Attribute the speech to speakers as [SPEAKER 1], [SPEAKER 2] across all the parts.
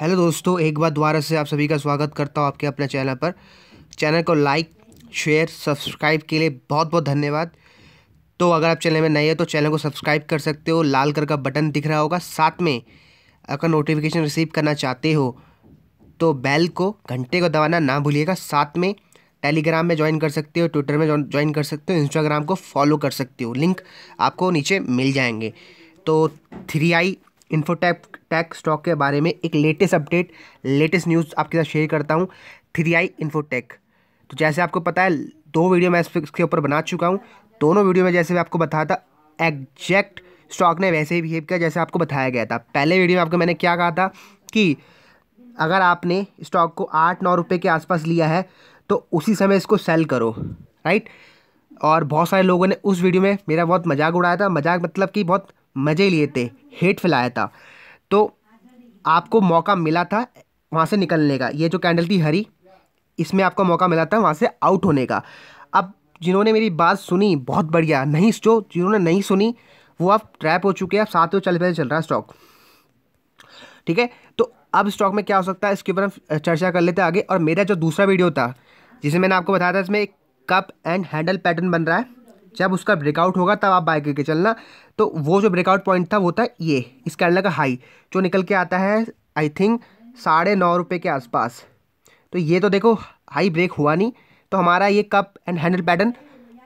[SPEAKER 1] hello दोस्तों एक बार दोबारा से आप सभी का स्वागत करता हूँ आपके अपने चैनल पर चैनल को लाइक शेयर सब्सक्राइब के लिए बहुत बहुत धन्यवाद तो अगर आप चैनल में नए हैं तो चैनल को सब्सक्राइब कर सकते हो लाल कलर का बटन दिख रहा होगा साथ में अगर नोटिफिकेशन रिसीव करना चाहते हो तो बेल को घंटे को दबाना ना भूलिएगा साथ में टेलीग्राम में ज्वाइन कर सकते हो ट्विटर में ज्वाइन कर सकते हो इंस्टाग्राम को फॉलो कर सकते हो लिंक आपको नीचे मिल जाएंगे तो थ्री आई इन्फोटैक टैक स्टॉक के बारे में एक लेटेस्ट अपडेट लेटेस्ट न्यूज़ आपके साथ शेयर करता हूँ थ्री आई इन्फोटेक तो जैसे आपको पता है दो वीडियो मैं इसके ऊपर बना चुका हूँ दोनों वीडियो में जैसे मैं आपको बताया था एग्जैक्ट स्टॉक ने वैसे ही बिहेव किया जैसे आपको बताया गया था पहले वीडियो में आपको मैंने क्या कहा था कि अगर आपने स्टॉक को आठ नौ रुपये के आसपास लिया है तो उसी समय इसको सेल करो राइट और बहुत सारे लोगों ने उस वीडियो में मेरा बहुत मजाक उड़ाया था मजाक मतलब कि बहुत मज़े लिए थे हेट फैलाया था तो आपको मौका मिला था वहाँ से निकलने का ये जो कैंडल थी हरी इसमें आपको मौका मिला था वहाँ से आउट होने का अब जिन्होंने मेरी बात सुनी बहुत बढ़िया नहीं जो जिन्होंने नहीं सुनी वो अब ट्रैप हो चुके हैं अब सात चल पे चल रहा है स्टॉक ठीक है तो अब स्टॉक में क्या हो सकता है इसके ऊपर हम चर्चा कर लेते हैं आगे और मेरा जो दूसरा वीडियो था जिसे मैंने आपको बताया था इसमें एक कप एंड हैंडल पैटर्न बन रहा है जब उसका ब्रेकआउट होगा तब आप बाय करके चलना तो वो जो ब्रेकआउट पॉइंट था वो था ये इस कैंडल का हाई जो निकल के आता है आई थिंक साढ़े नौ रुपये के आसपास तो ये तो देखो हाई ब्रेक हुआ नहीं तो हमारा ये कप एंड हैंडल पैटर्न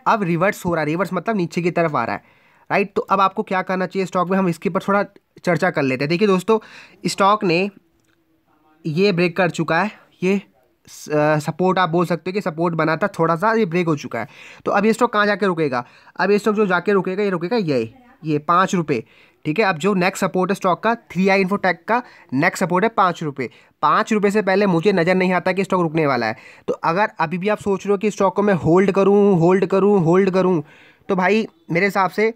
[SPEAKER 1] अब रिवर्स हो रहा है रिवर्स मतलब नीचे की तरफ आ रहा है राइट तो अब आपको क्या करना चाहिए स्टॉक में हम इसके ऊपर थोड़ा चर्चा कर लेते हैं देखिए दोस्तों स्टॉक ने ये ब्रेक कर चुका है ये सपोर्ट आप बोल सकते हो कि सपोर्ट बना था थोड़ा सा ये ब्रेक हो चुका है तो अब ये स्टॉक कहाँ जाके रुकेगा अब ये स्टॉक जो जाके रुकेगा ये रुकेगा ये ये पाँच रुपये ठीक है अब जो नेक्स्ट सपोर्ट है स्टॉक का थ्री आई इन्फोटेक का नेक्स्ट सपोर्ट है पाँच रुपये पाँच रुपये से पहले मुझे नज़र नहीं आता कि स्टॉक रुकने वाला है तो अगर अभी भी आप सोच रहे हो कि स्टॉक को मैं होल्ड करूँ होल्ड करूँ होल्ड करूँ तो भाई मेरे हिसाब से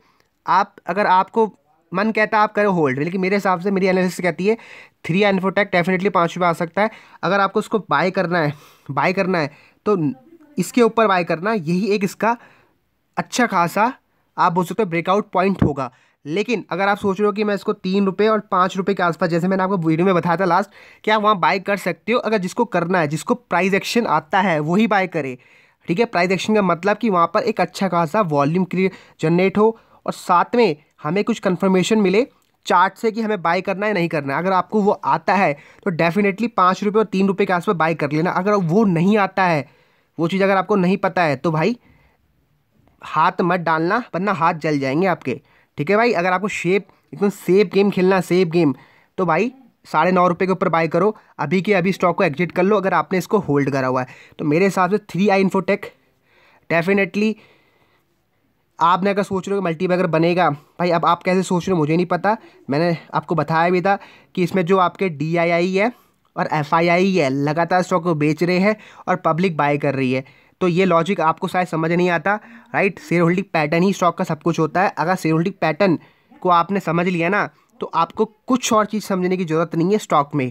[SPEAKER 1] आप अगर आपको मन कहता है आप करें होल्ड लेकिन मेरे हिसाब से मेरी एनालिसिस कहती है थ्री एनफोटेक डेफिनेटली पाँच रुपये आ सकता है अगर आपको उसको बाय करना है बाय करना है तो इसके ऊपर बाय करना यही एक इसका अच्छा खासा आप बोल सकते हो ब्रेकआउट पॉइंट होगा लेकिन अगर आप सोच रहे हो कि मैं इसको तीन रुपये और पाँच रुपये के आसपास जैसे मैंने आपको वीडियो में बताया था लास्ट कि आप वहाँ बाय कर सकते हो अगर जिसको करना है जिसको प्राइस एक्शन आता है वही बाय करे ठीक है प्राइस एक्शन का मतलब कि वहाँ पर एक अच्छा खासा वॉल्यूम जनरेट हो और साथ में हमें कुछ कन्फर्मेशन मिले चार्ट से कि हमें बाय करना है नहीं करना है अगर आपको वो आता है तो डेफिनेटली पाँच रुपये और तीन रुपये के आसपास बाय कर लेना अगर वो नहीं आता है वो चीज़ अगर आपको नहीं पता है तो भाई हाथ मत डालना वरना हाथ जल जाएंगे आपके ठीक है भाई अगर आपको शेप एकदम सेफ गेम खेलना सेफ गेम तो भाई साढ़े नौ रुपये के ऊपर बाय करो अभी के अभी स्टॉक को एग्जिट कर लो अगर आपने इसको होल्ड करा हुआ है तो मेरे हिसाब से थ्री आई इन्फोटेक डेफिनेटली आपने अगर सोच रहे हो कि मल्टीबैगर बनेगा भाई अब आप कैसे सोच रहे हो मुझे नहीं पता मैंने आपको बताया भी था कि इसमें जो आपके डी आई आई है और एफ आई आई है लगातार स्टॉक को बेच रहे हैं और पब्लिक बाय कर रही है तो ये लॉजिक आपको शायद समझ नहीं आता राइट शेयर होल्डिंग पैटर्न ही स्टॉक का सब कुछ होता है अगर शेयर होल्डिंग पैटर्न को आपने समझ लिया ना तो आपको कुछ और चीज़ समझने की ज़रूरत नहीं है स्टॉक में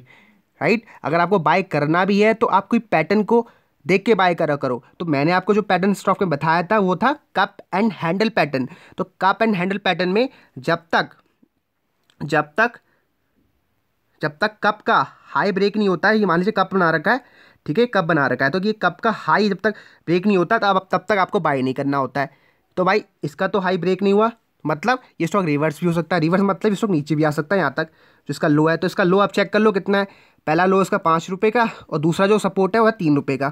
[SPEAKER 1] राइट अगर आपको बाय करना भी है तो आप कोई पैटर्न को देख के बाय करा करो तो मैंने आपको जो पैटर्न स्टॉक में बताया था वो था कप एंड हैंडल पैटर्न तो कप एंड हैंडल पैटर्न में जब तक जब तक जब तक कप का हाई ब्रेक नहीं होता है ये मान लीजिए कप बना रखा है ठीक है कप बना रखा है तो ये कप का हाई जब तक ब्रेक नहीं होता तो अब तब तक आपको बाय नहीं करना होता है तो भाई इसका तो हाई ब्रेक नहीं हुआ मतलब ये स्टॉक रिवर्स भी हो सकता है रिवर्स मतलब ये स्टॉक नीचे भी आ सकता है यहाँ तक जो इसका लो है तो इसका लो आप चेक कर लो कितना है पहला लो इसका पाँच रुपये का और दूसरा जो सपोर्ट है वह तीन रुपये का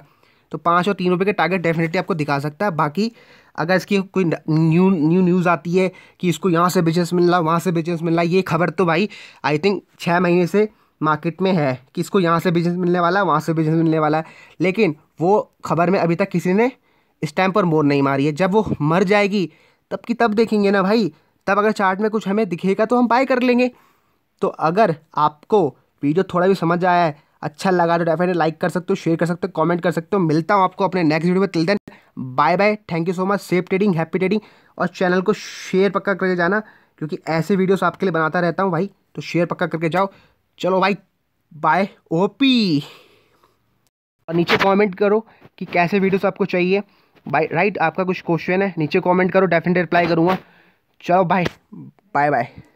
[SPEAKER 1] तो पाँच और तीन रुपये के टारगेट डेफिनेटली आपको दिखा सकता है बाकी अगर इसकी कोई न्यू न्यू न्यूज़ आती है कि इसको यहाँ से बिजनेस मिल रहा वहाँ से बिजनेस मिल रहा ये खबर तो भाई आई थिंक छः महीने से मार्केट में है कि इसको यहाँ से बिजनेस मिलने वाला है वहाँ से बिजनेस मिलने वाला है लेकिन वो खबर में अभी तक किसी ने इस टाइम पर मोर नहीं मारी है जब वो मर जाएगी तब की तब देखेंगे ना भाई तब अगर चार्ट में कुछ हमें दिखेगा तो हम बाय कर लेंगे तो अगर आपको वीडियो थोड़ा भी समझ आया है अच्छा लगा तो डेफिनेटली लाइक कर सकते हो शेयर कर सकते हो कमेंट कर सकते हो मिलता हूँ आपको अपने नेक्स्ट वीडियो में till then bye bye thank you so much safe trading happy trading और चैनल को शेयर पक्का करके जाना क्योंकि ऐसे वीडियोस आपके लिए बनाता रहता हूँ भाई तो शेयर पक्का करके जाओ चलो भाई बाय ओपी और नीचे कॉमेंट करो कि कैसे वीडियोज आपको चाहिए बाय राइट आपका कुछ क्वेश्चन है नीचे कॉमेंट करो डेफिनेट रिप्लाई करूँगा चलो भाई बाय बाय